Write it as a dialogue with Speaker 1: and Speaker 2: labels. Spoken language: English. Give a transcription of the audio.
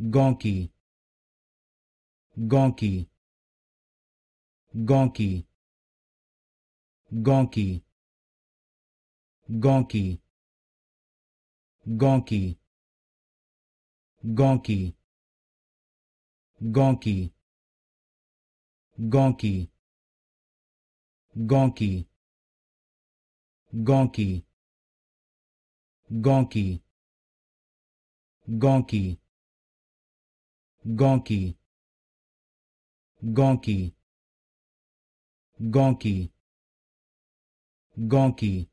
Speaker 1: Gonky, gonky, gonky, gonky, gonky, gonky, gonky, gonky, gonky, gonky, Gonky. Gonky. Gonky. Gonky.